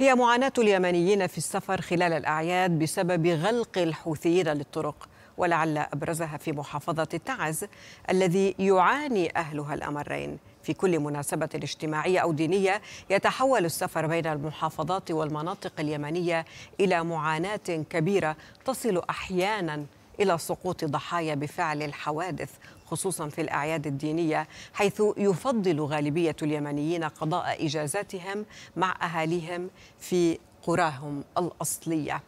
هي معاناة اليمنيين في السفر خلال الأعياد بسبب غلق الحوثيين للطرق ولعل أبرزها في محافظة تعز الذي يعاني أهلها الأمرين في كل مناسبة اجتماعية أو دينية يتحول السفر بين المحافظات والمناطق اليمنية إلى معاناة كبيرة تصل أحيانا إلى سقوط ضحايا بفعل الحوادث خصوصا في الأعياد الدينية حيث يفضل غالبية اليمنيين قضاء إجازاتهم مع أهاليهم في قراهم الأصلية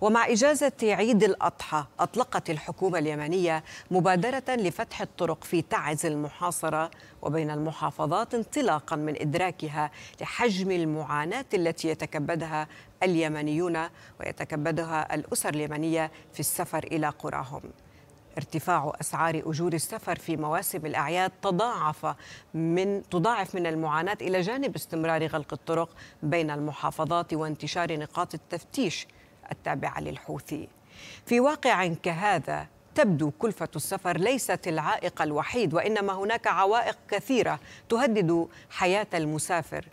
ومع إجازة عيد الأضحى أطلقت الحكومة اليمنية مبادرة لفتح الطرق في تعز المحاصرة وبين المحافظات انطلاقا من إدراكها لحجم المعاناة التي يتكبدها اليمنيون ويتكبدها الأسر اليمنية في السفر إلى قراهم ارتفاع أسعار أجور السفر في مواسم الأعياد تضاعف من تضاعف من المعاناة إلى جانب استمرار غلق الطرق بين المحافظات وانتشار نقاط التفتيش التابعة للحوثي في واقع كهذا تبدو كلفة السفر ليست العائق الوحيد وإنما هناك عوائق كثيرة تهدد حياة المسافر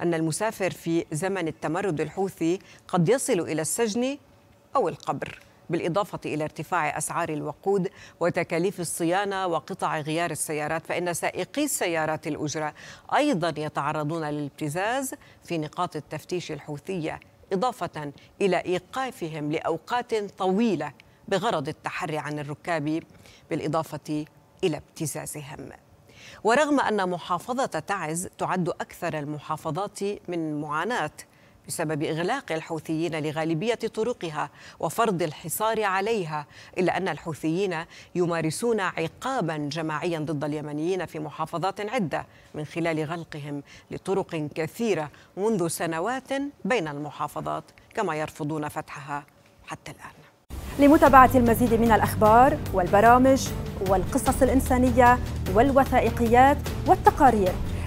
أن المسافر في زمن التمرد الحوثي قد يصل إلى السجن أو القبر بالإضافة إلى ارتفاع أسعار الوقود وتكاليف الصيانة وقطع غيار السيارات فإن سائقي السيارات الأجرة أيضا يتعرضون للابتزاز في نقاط التفتيش الحوثية إضافة إلى إيقافهم لأوقات طويلة بغرض التحري عن الركاب بالإضافة إلى ابتزازهم ورغم أن محافظة تعز تعد أكثر المحافظات من معاناة بسبب إغلاق الحوثيين لغالبية طرقها وفرض الحصار عليها إلا أن الحوثيين يمارسون عقابا جماعيا ضد اليمنيين في محافظات عدة من خلال غلقهم لطرق كثيرة منذ سنوات بين المحافظات كما يرفضون فتحها حتى الآن لمتابعة المزيد من الأخبار والبرامج والقصص الإنسانية والوثائقيات والتقارير